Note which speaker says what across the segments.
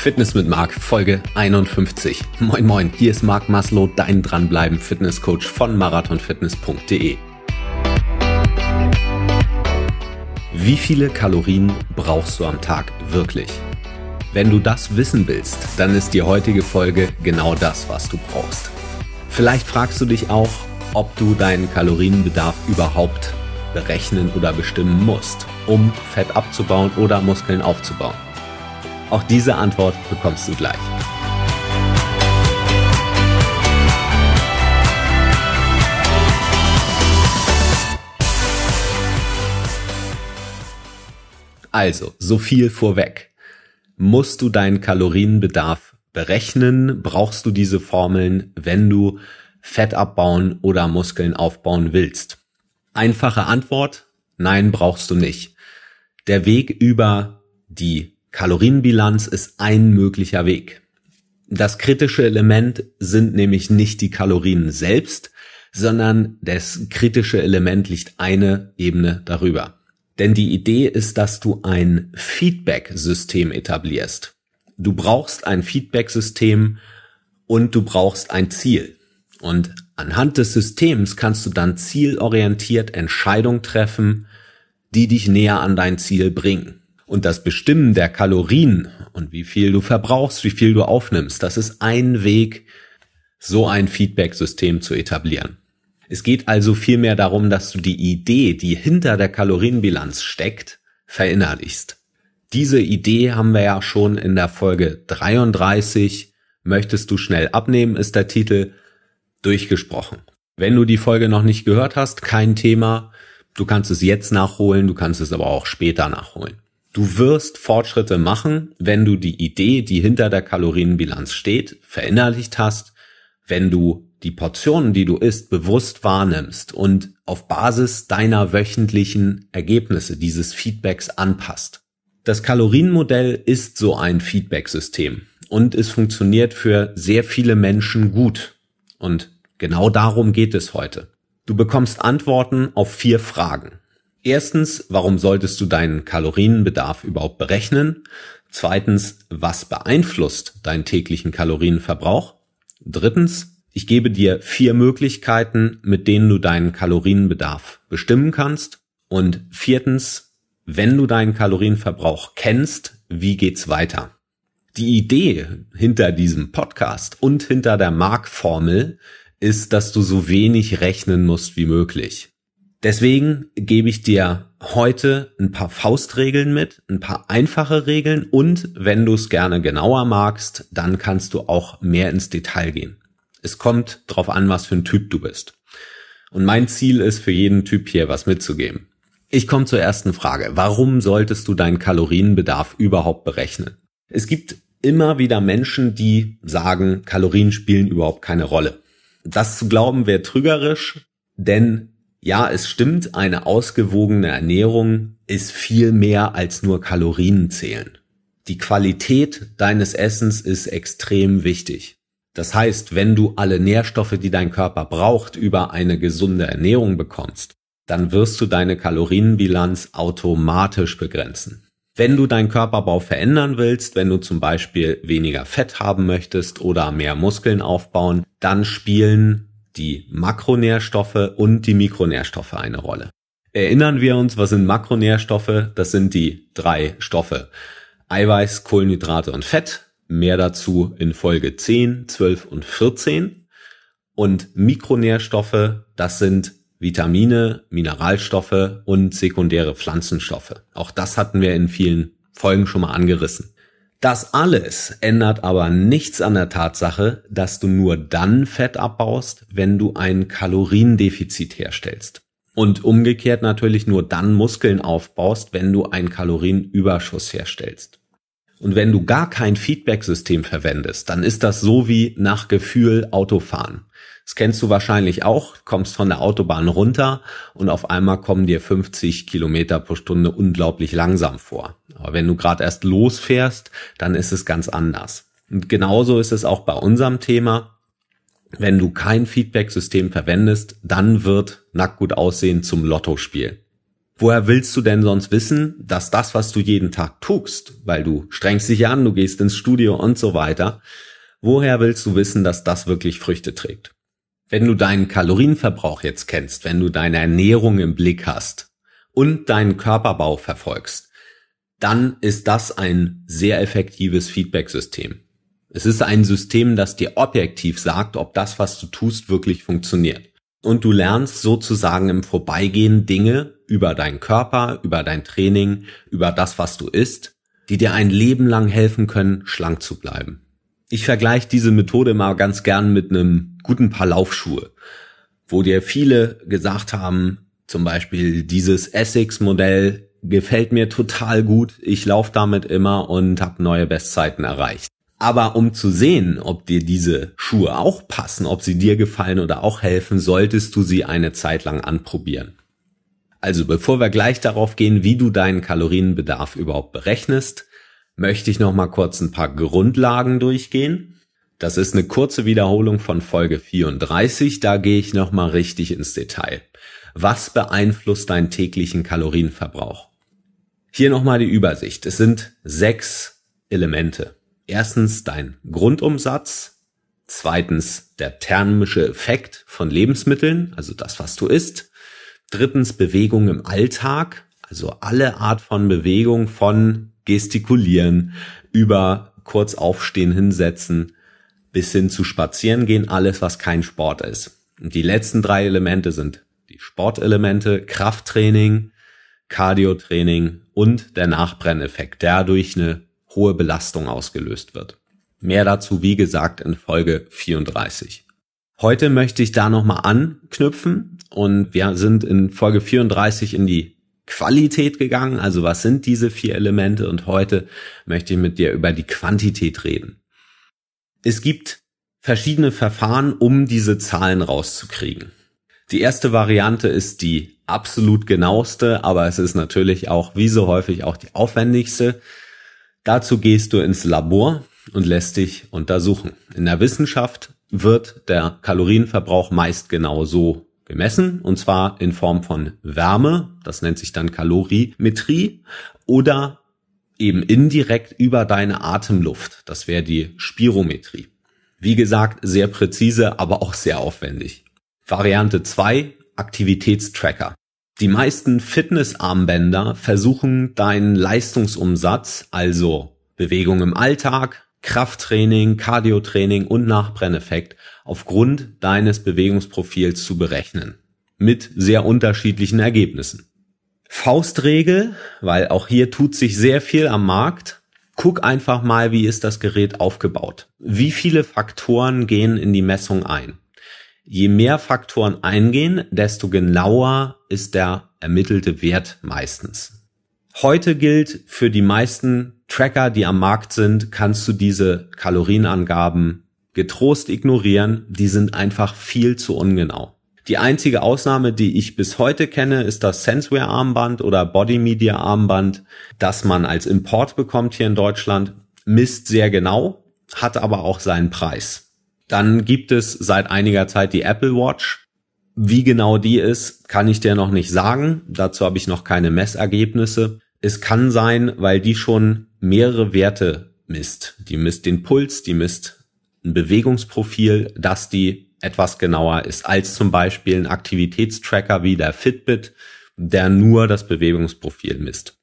Speaker 1: Fitness mit Marc, Folge 51. Moin Moin, hier ist Marc Maslow, dein Dranbleiben Fitnesscoach von marathonfitness.de. Wie viele Kalorien brauchst du am Tag wirklich? Wenn du das wissen willst, dann ist die heutige Folge genau das, was du brauchst. Vielleicht fragst du dich auch, ob du deinen Kalorienbedarf überhaupt berechnen oder bestimmen musst, um Fett abzubauen oder Muskeln aufzubauen. Auch diese Antwort bekommst du gleich. Also, so viel vorweg. Musst du deinen Kalorienbedarf berechnen? Brauchst du diese Formeln, wenn du Fett abbauen oder Muskeln aufbauen willst? Einfache Antwort, nein, brauchst du nicht. Der Weg über die Kalorienbilanz ist ein möglicher Weg. Das kritische Element sind nämlich nicht die Kalorien selbst, sondern das kritische Element liegt eine Ebene darüber. Denn die Idee ist, dass du ein Feedback-System etablierst. Du brauchst ein Feedback-System und du brauchst ein Ziel. Und anhand des Systems kannst du dann zielorientiert Entscheidungen treffen, die dich näher an dein Ziel bringen. Und das Bestimmen der Kalorien und wie viel du verbrauchst, wie viel du aufnimmst, das ist ein Weg, so ein Feedback-System zu etablieren. Es geht also vielmehr darum, dass du die Idee, die hinter der Kalorienbilanz steckt, verinnerlichst. Diese Idee haben wir ja schon in der Folge 33, Möchtest du schnell abnehmen, ist der Titel, durchgesprochen. Wenn du die Folge noch nicht gehört hast, kein Thema, du kannst es jetzt nachholen, du kannst es aber auch später nachholen. Du wirst Fortschritte machen, wenn du die Idee, die hinter der Kalorienbilanz steht, verinnerlicht hast, wenn du die Portionen, die du isst, bewusst wahrnimmst und auf Basis deiner wöchentlichen Ergebnisse dieses Feedbacks anpasst. Das Kalorienmodell ist so ein Feedbacksystem und es funktioniert für sehr viele Menschen gut. Und genau darum geht es heute. Du bekommst Antworten auf vier Fragen. Erstens, warum solltest du deinen Kalorienbedarf überhaupt berechnen? Zweitens, was beeinflusst deinen täglichen Kalorienverbrauch? Drittens, ich gebe dir vier Möglichkeiten, mit denen du deinen Kalorienbedarf bestimmen kannst. Und viertens, wenn du deinen Kalorienverbrauch kennst, wie geht's weiter? Die Idee hinter diesem Podcast und hinter der Mark-Formel ist, dass du so wenig rechnen musst wie möglich. Deswegen gebe ich dir heute ein paar Faustregeln mit, ein paar einfache Regeln und wenn du es gerne genauer magst, dann kannst du auch mehr ins Detail gehen. Es kommt drauf an, was für ein Typ du bist. Und mein Ziel ist, für jeden Typ hier was mitzugeben. Ich komme zur ersten Frage. Warum solltest du deinen Kalorienbedarf überhaupt berechnen? Es gibt immer wieder Menschen, die sagen, Kalorien spielen überhaupt keine Rolle. Das zu glauben wäre trügerisch, denn ja, es stimmt, eine ausgewogene Ernährung ist viel mehr als nur Kalorien zählen. Die Qualität deines Essens ist extrem wichtig. Das heißt, wenn du alle Nährstoffe, die dein Körper braucht, über eine gesunde Ernährung bekommst, dann wirst du deine Kalorienbilanz automatisch begrenzen. Wenn du deinen Körperbau verändern willst, wenn du zum Beispiel weniger Fett haben möchtest oder mehr Muskeln aufbauen, dann spielen die Makronährstoffe und die Mikronährstoffe eine Rolle. Erinnern wir uns, was sind Makronährstoffe? Das sind die drei Stoffe. Eiweiß, Kohlenhydrate und Fett. Mehr dazu in Folge 10, 12 und 14. Und Mikronährstoffe, das sind Vitamine, Mineralstoffe und sekundäre Pflanzenstoffe. Auch das hatten wir in vielen Folgen schon mal angerissen. Das alles ändert aber nichts an der Tatsache, dass du nur dann Fett abbaust, wenn du ein Kaloriendefizit herstellst. Und umgekehrt natürlich nur dann Muskeln aufbaust, wenn du einen Kalorienüberschuss herstellst. Und wenn du gar kein Feedback-System verwendest, dann ist das so wie nach Gefühl Autofahren. Das kennst du wahrscheinlich auch, kommst von der Autobahn runter und auf einmal kommen dir 50 Kilometer pro Stunde unglaublich langsam vor. Aber wenn du gerade erst losfährst, dann ist es ganz anders. Und genauso ist es auch bei unserem Thema. Wenn du kein Feedback-System verwendest, dann wird nackt gut aussehen zum Lottospiel woher willst du denn sonst wissen, dass das, was du jeden Tag tust, weil du strengst dich an, du gehst ins Studio und so weiter, woher willst du wissen, dass das wirklich Früchte trägt? Wenn du deinen Kalorienverbrauch jetzt kennst, wenn du deine Ernährung im Blick hast und deinen Körperbau verfolgst, dann ist das ein sehr effektives Feedbacksystem. Es ist ein System, das dir objektiv sagt, ob das, was du tust, wirklich funktioniert und du lernst sozusagen im Vorbeigehen Dinge über deinen Körper, über dein Training, über das, was du isst, die dir ein Leben lang helfen können, schlank zu bleiben. Ich vergleiche diese Methode mal ganz gern mit einem guten Paar Laufschuhe, wo dir viele gesagt haben, zum Beispiel dieses Essex-Modell gefällt mir total gut, ich laufe damit immer und habe neue Bestzeiten erreicht. Aber um zu sehen, ob dir diese Schuhe auch passen, ob sie dir gefallen oder auch helfen, solltest du sie eine Zeit lang anprobieren. Also bevor wir gleich darauf gehen, wie du deinen Kalorienbedarf überhaupt berechnest, möchte ich nochmal kurz ein paar Grundlagen durchgehen. Das ist eine kurze Wiederholung von Folge 34, da gehe ich nochmal richtig ins Detail. Was beeinflusst deinen täglichen Kalorienverbrauch? Hier nochmal die Übersicht. Es sind sechs Elemente erstens dein Grundumsatz, zweitens der thermische Effekt von Lebensmitteln, also das, was du isst, drittens Bewegung im Alltag, also alle Art von Bewegung von gestikulieren über kurz aufstehen, hinsetzen, bis hin zu spazieren gehen, alles, was kein Sport ist. Und die letzten drei Elemente sind die Sportelemente, Krafttraining, Cardiotraining und der Nachbrenneffekt, der durch eine hohe Belastung ausgelöst wird. Mehr dazu, wie gesagt, in Folge 34. Heute möchte ich da nochmal anknüpfen und wir sind in Folge 34 in die Qualität gegangen. Also was sind diese vier Elemente? Und heute möchte ich mit dir über die Quantität reden. Es gibt verschiedene Verfahren, um diese Zahlen rauszukriegen. Die erste Variante ist die absolut genaueste, aber es ist natürlich auch wie so häufig auch die aufwendigste. Dazu gehst du ins Labor und lässt dich untersuchen. In der Wissenschaft wird der Kalorienverbrauch meist genau so gemessen, und zwar in Form von Wärme, das nennt sich dann Kalorimetrie, oder eben indirekt über deine Atemluft, das wäre die Spirometrie. Wie gesagt, sehr präzise, aber auch sehr aufwendig. Variante 2, Aktivitätstracker. Die meisten Fitnessarmbänder versuchen deinen Leistungsumsatz, also Bewegung im Alltag, Krafttraining, Cardiotraining und Nachbrenneffekt aufgrund deines Bewegungsprofils zu berechnen. Mit sehr unterschiedlichen Ergebnissen. Faustregel, weil auch hier tut sich sehr viel am Markt. Guck einfach mal, wie ist das Gerät aufgebaut. Wie viele Faktoren gehen in die Messung ein? Je mehr Faktoren eingehen, desto genauer ist der ermittelte Wert meistens. Heute gilt, für die meisten Tracker, die am Markt sind, kannst du diese Kalorienangaben getrost ignorieren. Die sind einfach viel zu ungenau. Die einzige Ausnahme, die ich bis heute kenne, ist das Senseware Armband oder Body Media Armband, das man als Import bekommt hier in Deutschland. Misst sehr genau, hat aber auch seinen Preis. Dann gibt es seit einiger Zeit die Apple Watch. Wie genau die ist, kann ich dir noch nicht sagen. Dazu habe ich noch keine Messergebnisse. Es kann sein, weil die schon mehrere Werte misst. Die misst den Puls, die misst ein Bewegungsprofil, dass die etwas genauer ist als zum Beispiel ein Aktivitätstracker wie der Fitbit, der nur das Bewegungsprofil misst.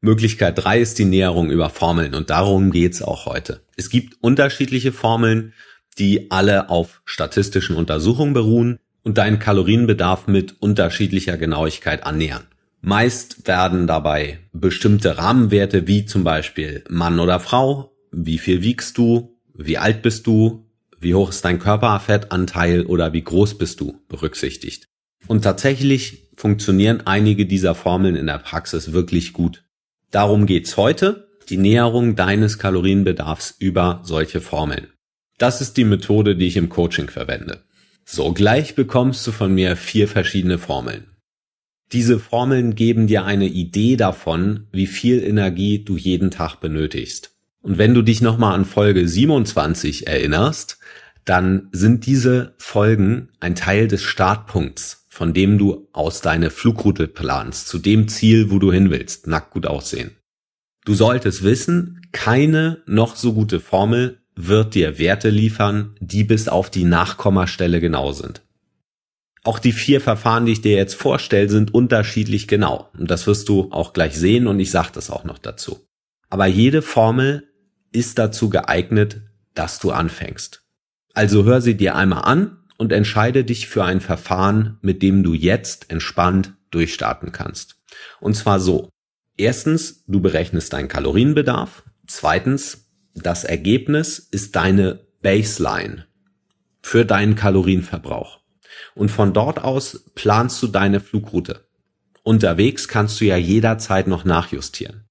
Speaker 1: Möglichkeit drei ist die Näherung über Formeln und darum geht es auch heute. Es gibt unterschiedliche Formeln die alle auf statistischen Untersuchungen beruhen und deinen Kalorienbedarf mit unterschiedlicher Genauigkeit annähern. Meist werden dabei bestimmte Rahmenwerte wie zum Beispiel Mann oder Frau, wie viel wiegst du, wie alt bist du, wie hoch ist dein Körperfettanteil oder wie groß bist du berücksichtigt. Und tatsächlich funktionieren einige dieser Formeln in der Praxis wirklich gut. Darum geht's heute, die Näherung deines Kalorienbedarfs über solche Formeln. Das ist die Methode, die ich im Coaching verwende. So gleich bekommst du von mir vier verschiedene Formeln. Diese Formeln geben dir eine Idee davon, wie viel Energie du jeden Tag benötigst. Und wenn du dich nochmal an Folge 27 erinnerst, dann sind diese Folgen ein Teil des Startpunkts, von dem du aus deine Flugroute planst, zu dem Ziel, wo du hin willst, nackt gut aussehen. Du solltest wissen, keine noch so gute Formel wird dir Werte liefern, die bis auf die Nachkommastelle genau sind. Auch die vier Verfahren, die ich dir jetzt vorstelle, sind unterschiedlich genau. Und das wirst du auch gleich sehen und ich sage das auch noch dazu. Aber jede Formel ist dazu geeignet, dass du anfängst. Also hör sie dir einmal an und entscheide dich für ein Verfahren, mit dem du jetzt entspannt durchstarten kannst. Und zwar so. Erstens, du berechnest deinen Kalorienbedarf. Zweitens, das Ergebnis ist deine Baseline für deinen Kalorienverbrauch. Und von dort aus planst du deine Flugroute. Unterwegs kannst du ja jederzeit noch nachjustieren.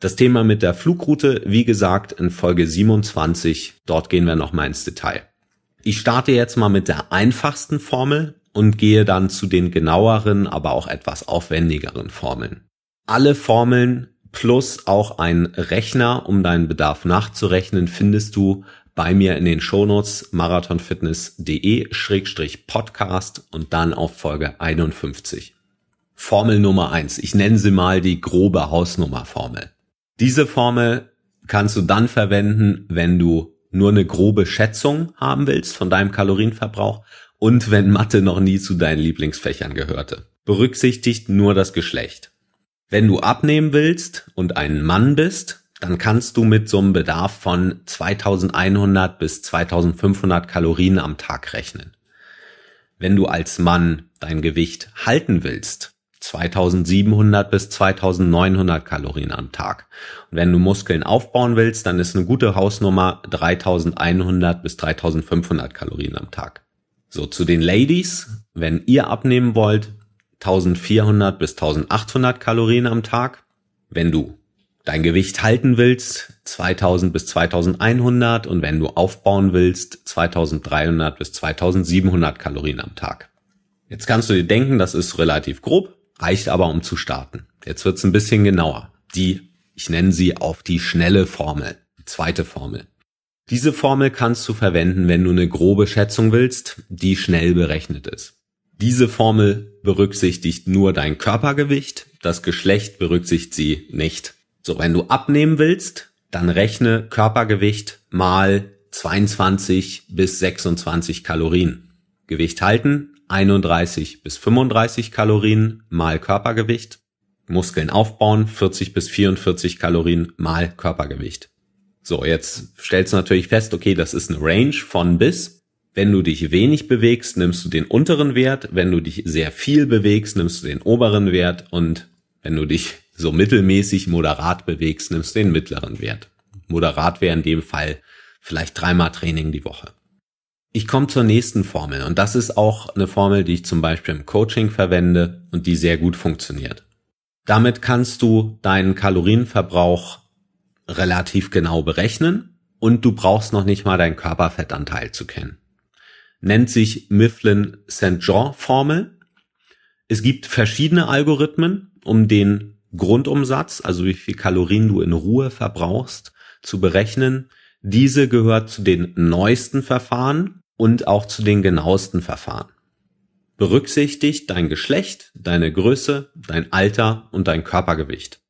Speaker 1: Das Thema mit der Flugroute, wie gesagt, in Folge 27, dort gehen wir nochmal ins Detail. Ich starte jetzt mal mit der einfachsten Formel und gehe dann zu den genaueren, aber auch etwas aufwendigeren Formeln. Alle Formeln plus auch ein Rechner, um deinen Bedarf nachzurechnen, findest du bei mir in den Shownotes marathonfitness.de-podcast und dann auf Folge 51. Formel Nummer eins. Ich nenne sie mal die grobe Hausnummerformel. Diese Formel kannst du dann verwenden, wenn du nur eine grobe Schätzung haben willst von deinem Kalorienverbrauch und wenn Mathe noch nie zu deinen Lieblingsfächern gehörte. Berücksichtigt nur das Geschlecht. Wenn du abnehmen willst und ein Mann bist, dann kannst du mit so einem Bedarf von 2100 bis 2500 Kalorien am Tag rechnen. Wenn du als Mann dein Gewicht halten willst, 2700 bis 2900 Kalorien am Tag. Und wenn du Muskeln aufbauen willst, dann ist eine gute Hausnummer 3100 bis 3500 Kalorien am Tag. So zu den Ladies, wenn ihr abnehmen wollt, 1400 bis 1800 Kalorien am Tag. Wenn du dein Gewicht halten willst, 2000 bis 2100 und wenn du aufbauen willst, 2300 bis 2700 Kalorien am Tag. Jetzt kannst du dir denken, das ist relativ grob, reicht aber um zu starten. Jetzt wird's ein bisschen genauer. Die, ich nenne sie auf die schnelle Formel, die zweite Formel. Diese Formel kannst du verwenden, wenn du eine grobe Schätzung willst, die schnell berechnet ist. Diese Formel berücksichtigt nur dein Körpergewicht, das Geschlecht berücksichtigt sie nicht. So, wenn du abnehmen willst, dann rechne Körpergewicht mal 22 bis 26 Kalorien. Gewicht halten 31 bis 35 Kalorien mal Körpergewicht. Muskeln aufbauen 40 bis 44 Kalorien mal Körpergewicht. So, jetzt stellst du natürlich fest, okay, das ist eine Range von bis. Wenn du dich wenig bewegst, nimmst du den unteren Wert. Wenn du dich sehr viel bewegst, nimmst du den oberen Wert. Und wenn du dich so mittelmäßig moderat bewegst, nimmst du den mittleren Wert. Moderat wäre in dem Fall vielleicht dreimal Training die Woche. Ich komme zur nächsten Formel und das ist auch eine Formel, die ich zum Beispiel im Coaching verwende und die sehr gut funktioniert. Damit kannst du deinen Kalorienverbrauch relativ genau berechnen und du brauchst noch nicht mal deinen Körperfettanteil zu kennen nennt sich Mifflin-St. Jean formel Es gibt verschiedene Algorithmen, um den Grundumsatz, also wie viel Kalorien du in Ruhe verbrauchst, zu berechnen. Diese gehört zu den neuesten Verfahren und auch zu den genauesten Verfahren. Berücksichtigt dein Geschlecht, deine Größe, dein Alter und dein Körpergewicht.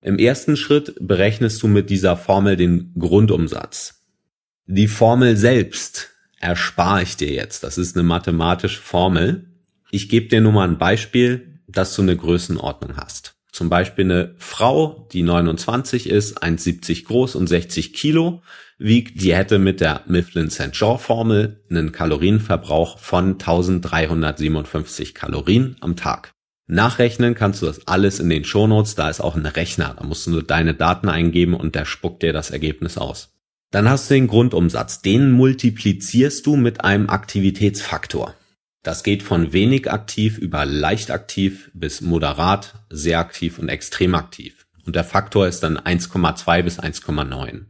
Speaker 1: Im ersten Schritt berechnest du mit dieser Formel den Grundumsatz. Die Formel selbst erspare ich dir jetzt. Das ist eine mathematische Formel. Ich gebe dir nur mal ein Beispiel, dass du eine Größenordnung hast. Zum Beispiel eine Frau, die 29 ist, 1,70 groß und 60 Kilo wiegt, die hätte mit der Mifflin St. jean Formel einen Kalorienverbrauch von 1357 Kalorien am Tag. Nachrechnen kannst du das alles in den Shownotes, da ist auch ein Rechner, da musst du nur deine Daten eingeben und der spuckt dir das Ergebnis aus. Dann hast du den Grundumsatz. Den multiplizierst du mit einem Aktivitätsfaktor. Das geht von wenig aktiv über leicht aktiv bis moderat, sehr aktiv und extrem aktiv. Und der Faktor ist dann 1,2 bis 1,9.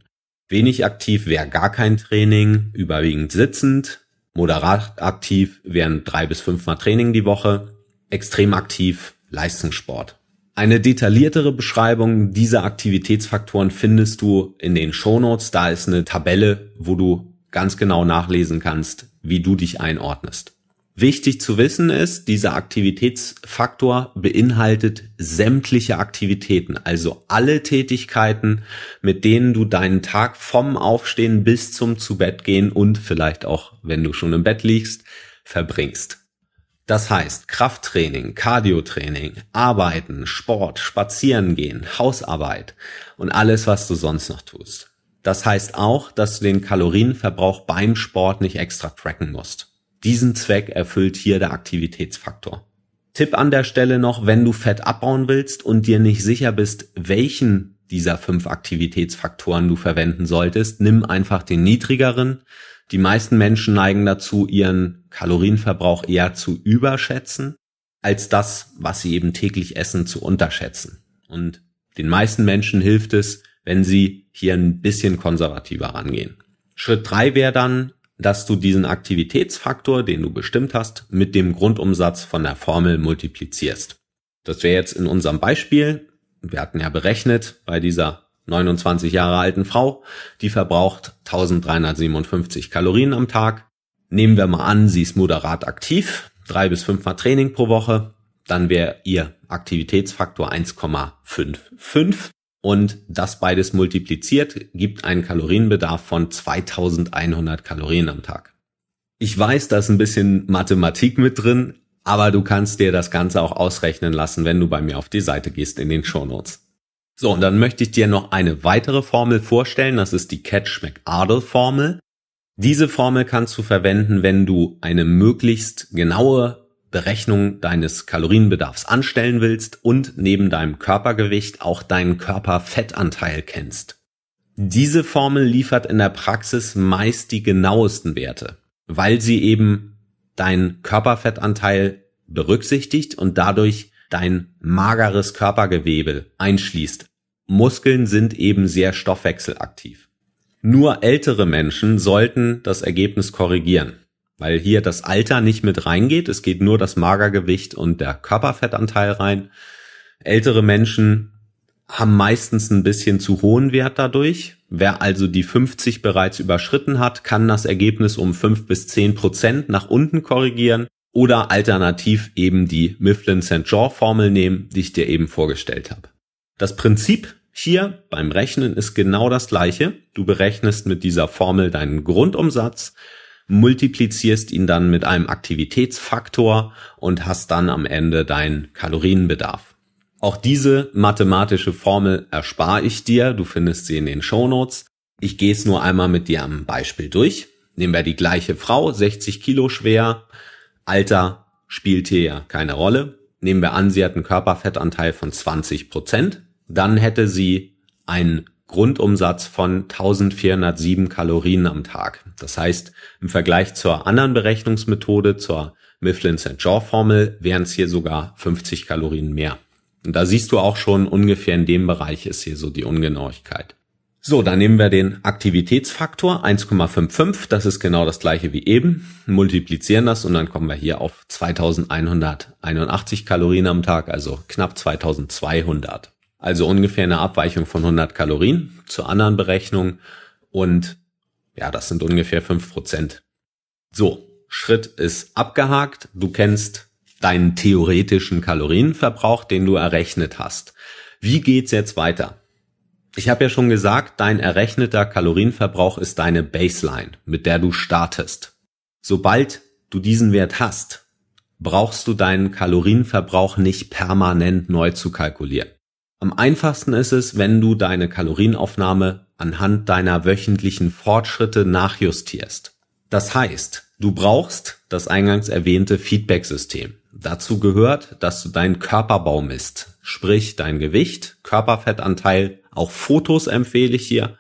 Speaker 1: Wenig aktiv wäre gar kein Training, überwiegend sitzend. Moderat aktiv wären drei bis fünfmal Training die Woche. Extrem aktiv Leistungssport. Eine detailliertere Beschreibung dieser Aktivitätsfaktoren findest du in den Show Notes. Da ist eine Tabelle, wo du ganz genau nachlesen kannst, wie du dich einordnest. Wichtig zu wissen ist, dieser Aktivitätsfaktor beinhaltet sämtliche Aktivitäten, also alle Tätigkeiten, mit denen du deinen Tag vom Aufstehen bis zum Zubettgehen und vielleicht auch, wenn du schon im Bett liegst, verbringst. Das heißt, Krafttraining, Cardiotraining, Arbeiten, Sport, Spazierengehen, Hausarbeit und alles, was du sonst noch tust. Das heißt auch, dass du den Kalorienverbrauch beim Sport nicht extra tracken musst. Diesen Zweck erfüllt hier der Aktivitätsfaktor. Tipp an der Stelle noch, wenn du Fett abbauen willst und dir nicht sicher bist, welchen dieser fünf Aktivitätsfaktoren du verwenden solltest, nimm einfach den niedrigeren, die meisten Menschen neigen dazu, ihren Kalorienverbrauch eher zu überschätzen, als das, was sie eben täglich essen, zu unterschätzen. Und den meisten Menschen hilft es, wenn sie hier ein bisschen konservativer rangehen. Schritt drei wäre dann, dass du diesen Aktivitätsfaktor, den du bestimmt hast, mit dem Grundumsatz von der Formel multiplizierst. Das wäre jetzt in unserem Beispiel, wir hatten ja berechnet bei dieser 29 Jahre alten Frau, die verbraucht 1357 Kalorien am Tag. Nehmen wir mal an, sie ist moderat aktiv, drei bis fünfmal Training pro Woche, dann wäre ihr Aktivitätsfaktor 1,55 und das beides multipliziert gibt einen Kalorienbedarf von 2100 Kalorien am Tag. Ich weiß, da ist ein bisschen Mathematik mit drin, aber du kannst dir das Ganze auch ausrechnen lassen, wenn du bei mir auf die Seite gehst in den Shownotes. So, und dann möchte ich dir noch eine weitere Formel vorstellen. Das ist die Catch-McArdle-Formel. Diese Formel kannst du verwenden, wenn du eine möglichst genaue Berechnung deines Kalorienbedarfs anstellen willst und neben deinem Körpergewicht auch deinen Körperfettanteil kennst. Diese Formel liefert in der Praxis meist die genauesten Werte, weil sie eben deinen Körperfettanteil berücksichtigt und dadurch dein mageres Körpergewebe einschließt. Muskeln sind eben sehr stoffwechselaktiv. Nur ältere Menschen sollten das Ergebnis korrigieren, weil hier das Alter nicht mit reingeht. Es geht nur das Magergewicht und der Körperfettanteil rein. Ältere Menschen haben meistens ein bisschen zu hohen Wert dadurch. Wer also die 50 bereits überschritten hat, kann das Ergebnis um 5 bis 10 Prozent nach unten korrigieren oder alternativ eben die Mifflin-St. John-Formel nehmen, die ich dir eben vorgestellt habe. Das Prinzip hier beim Rechnen ist genau das gleiche. Du berechnest mit dieser Formel deinen Grundumsatz, multiplizierst ihn dann mit einem Aktivitätsfaktor und hast dann am Ende deinen Kalorienbedarf. Auch diese mathematische Formel erspare ich dir, du findest sie in den Shownotes. Ich gehe es nur einmal mit dir am Beispiel durch. Nehmen wir die gleiche Frau, 60 Kilo schwer, Alter spielt hier ja keine Rolle. Nehmen wir an, sie hat einen Körperfettanteil von 20 Prozent. Dann hätte sie einen Grundumsatz von 1407 Kalorien am Tag. Das heißt, im Vergleich zur anderen Berechnungsmethode, zur Mifflin St. Jean Formel, wären es hier sogar 50 Kalorien mehr. Und da siehst du auch schon ungefähr in dem Bereich ist hier so die Ungenauigkeit. So, dann nehmen wir den Aktivitätsfaktor 1,55, das ist genau das gleiche wie eben, multiplizieren das und dann kommen wir hier auf 2181 Kalorien am Tag, also knapp 2200. Also ungefähr eine Abweichung von 100 Kalorien zur anderen Berechnung und ja, das sind ungefähr 5%. So, Schritt ist abgehakt, du kennst deinen theoretischen Kalorienverbrauch, den du errechnet hast. Wie geht's jetzt weiter? ich habe ja schon gesagt, dein errechneter Kalorienverbrauch ist deine Baseline, mit der du startest. Sobald du diesen Wert hast, brauchst du deinen Kalorienverbrauch nicht permanent neu zu kalkulieren. Am einfachsten ist es, wenn du deine Kalorienaufnahme anhand deiner wöchentlichen Fortschritte nachjustierst. Das heißt, du brauchst das eingangs erwähnte Feedback-System. Dazu gehört, dass du deinen Körperbau misst, sprich dein Gewicht, Körperfettanteil auch Fotos empfehle ich hier.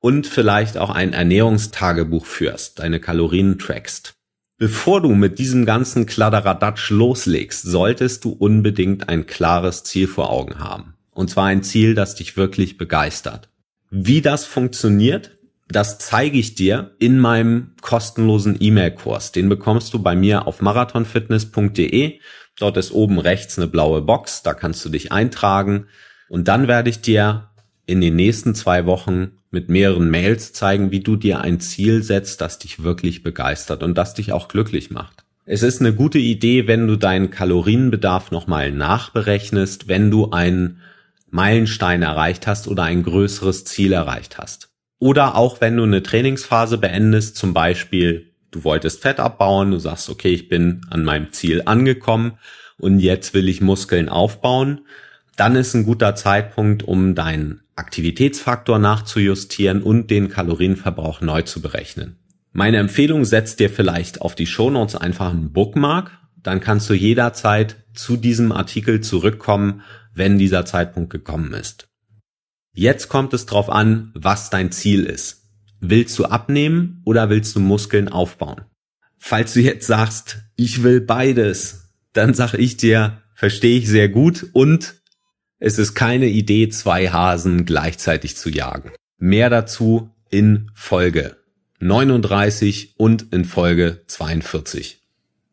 Speaker 1: Und vielleicht auch ein Ernährungstagebuch führst, deine Kalorien trackst. Bevor du mit diesem ganzen Kladderadatsch loslegst, solltest du unbedingt ein klares Ziel vor Augen haben. Und zwar ein Ziel, das dich wirklich begeistert. Wie das funktioniert, das zeige ich dir in meinem kostenlosen E-Mail-Kurs. Den bekommst du bei mir auf marathonfitness.de. Dort ist oben rechts eine blaue Box, da kannst du dich eintragen. Und dann werde ich dir in den nächsten zwei Wochen mit mehreren Mails zeigen, wie du dir ein Ziel setzt, das dich wirklich begeistert und das dich auch glücklich macht. Es ist eine gute Idee, wenn du deinen Kalorienbedarf nochmal nachberechnest, wenn du einen Meilenstein erreicht hast oder ein größeres Ziel erreicht hast. Oder auch wenn du eine Trainingsphase beendest, zum Beispiel du wolltest Fett abbauen, du sagst, okay, ich bin an meinem Ziel angekommen und jetzt will ich Muskeln aufbauen, dann ist ein guter Zeitpunkt, um deinen Aktivitätsfaktor nachzujustieren und den Kalorienverbrauch neu zu berechnen. Meine Empfehlung setzt dir vielleicht auf die Shownotes einfach einen Bookmark, dann kannst du jederzeit zu diesem Artikel zurückkommen, wenn dieser Zeitpunkt gekommen ist. Jetzt kommt es drauf an, was dein Ziel ist. Willst du abnehmen oder willst du Muskeln aufbauen? Falls du jetzt sagst, ich will beides, dann sag ich dir, verstehe ich sehr gut und es ist keine Idee, zwei Hasen gleichzeitig zu jagen. Mehr dazu in Folge 39 und in Folge 42.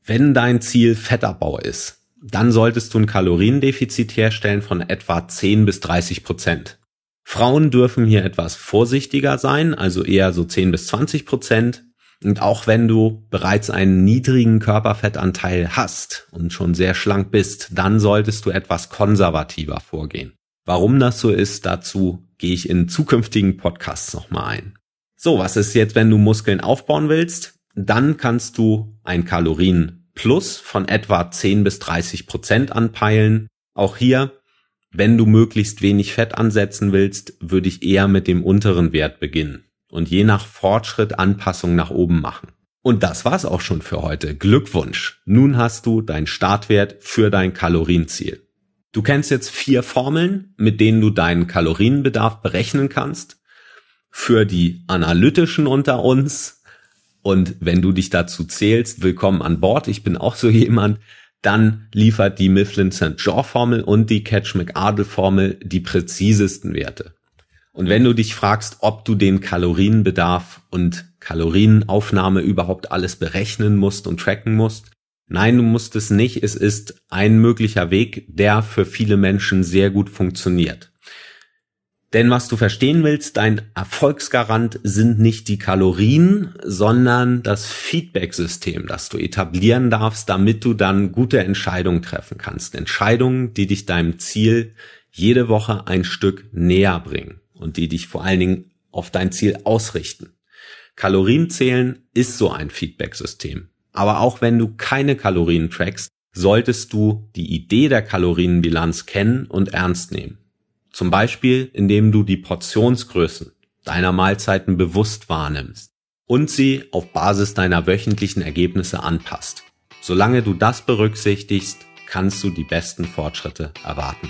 Speaker 1: Wenn dein Ziel Fettabbau ist, dann solltest du ein Kaloriendefizit herstellen von etwa 10 bis 30 Prozent. Frauen dürfen hier etwas vorsichtiger sein, also eher so 10 bis 20 Prozent. Und auch wenn du bereits einen niedrigen Körperfettanteil hast und schon sehr schlank bist, dann solltest du etwas konservativer vorgehen. Warum das so ist, dazu gehe ich in zukünftigen Podcasts nochmal ein. So, was ist jetzt, wenn du Muskeln aufbauen willst? Dann kannst du ein Kalorienplus von etwa 10 bis 30 Prozent anpeilen. Auch hier, wenn du möglichst wenig Fett ansetzen willst, würde ich eher mit dem unteren Wert beginnen und je nach Fortschritt Anpassung nach oben machen. Und das war's auch schon für heute. Glückwunsch. Nun hast du deinen Startwert für dein Kalorienziel. Du kennst jetzt vier Formeln, mit denen du deinen Kalorienbedarf berechnen kannst. Für die analytischen unter uns. Und wenn du dich dazu zählst, willkommen an Bord. Ich bin auch so jemand. Dann liefert die Mifflin St. George Formel und die Catch McArdle Formel die präzisesten Werte. Und wenn du dich fragst, ob du den Kalorienbedarf und Kalorienaufnahme überhaupt alles berechnen musst und tracken musst, nein, du musst es nicht. Es ist ein möglicher Weg, der für viele Menschen sehr gut funktioniert. Denn was du verstehen willst, dein Erfolgsgarant sind nicht die Kalorien, sondern das Feedback-System, das du etablieren darfst, damit du dann gute Entscheidungen treffen kannst. Entscheidungen, die dich deinem Ziel jede Woche ein Stück näher bringen und die dich vor allen Dingen auf dein Ziel ausrichten. Kalorien zählen ist so ein Feedback-System. Aber auch wenn du keine Kalorien trackst, solltest du die Idee der Kalorienbilanz kennen und ernst nehmen. Zum Beispiel, indem du die Portionsgrößen deiner Mahlzeiten bewusst wahrnimmst und sie auf Basis deiner wöchentlichen Ergebnisse anpasst. Solange du das berücksichtigst, kannst du die besten Fortschritte erwarten.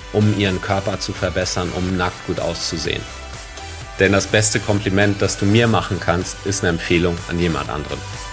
Speaker 1: um ihren Körper zu verbessern, um nackt gut auszusehen. Denn das beste Kompliment, das du mir machen kannst, ist eine Empfehlung an jemand anderen.